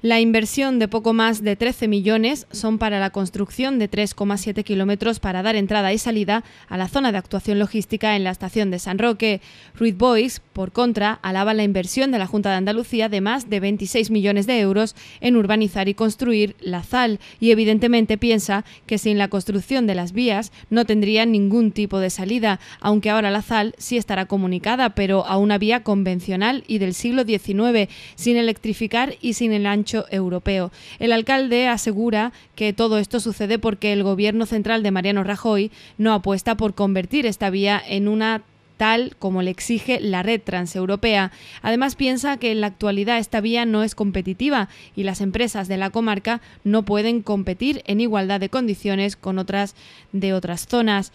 La inversión de poco más de 13 millones son para la construcción de 3,7 kilómetros para dar entrada y salida a la zona de actuación logística en la estación de San Roque. Ruiz Boix, por contra, alaba la inversión de la Junta de Andalucía de más de 26 millones de euros en urbanizar y construir la ZAL y evidentemente piensa que sin la construcción de las vías no tendría ningún tipo de salida, aunque ahora la ZAL sí estará comunicada, pero a una vía convencional y del siglo XIX, sin electrificar y sin el ancho europeo. El alcalde asegura que todo esto sucede porque el gobierno central de Mariano Rajoy no apuesta por convertir esta vía en una tal como le exige la red transeuropea. Además, piensa que en la actualidad esta vía no es competitiva y las empresas de la comarca no pueden competir en igualdad de condiciones con otras de otras zonas.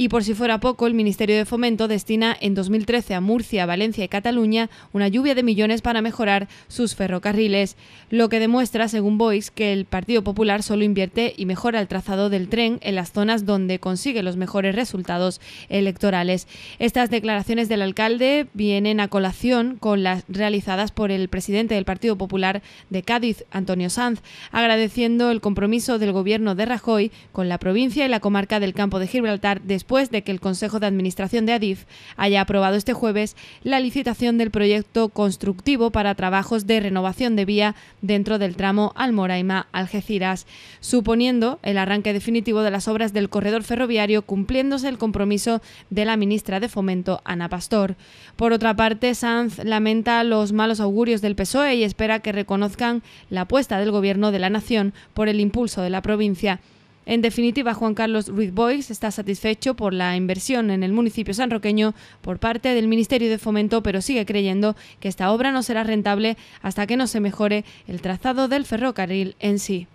Y por si fuera poco, el Ministerio de Fomento destina en 2013 a Murcia, Valencia y Cataluña una lluvia de millones para mejorar sus ferrocarriles, lo que demuestra, según Boix, que el Partido Popular solo invierte y mejora el trazado del tren en las zonas donde consigue los mejores resultados electorales. Estas declaraciones del alcalde vienen a colación con las realizadas por el presidente del Partido Popular de Cádiz, Antonio Sanz, agradeciendo el compromiso del gobierno de Rajoy con la provincia y la comarca del campo de Gibraltar después después de que el Consejo de Administración de Adif haya aprobado este jueves la licitación del proyecto constructivo para trabajos de renovación de vía dentro del tramo Almoraima-Algeciras, suponiendo el arranque definitivo de las obras del corredor ferroviario cumpliéndose el compromiso de la ministra de Fomento, Ana Pastor. Por otra parte, Sanz lamenta los malos augurios del PSOE y espera que reconozcan la apuesta del Gobierno de la Nación por el impulso de la provincia. En definitiva, Juan Carlos Ruiz Boix está satisfecho por la inversión en el municipio sanroqueño por parte del Ministerio de Fomento, pero sigue creyendo que esta obra no será rentable hasta que no se mejore el trazado del ferrocarril en sí.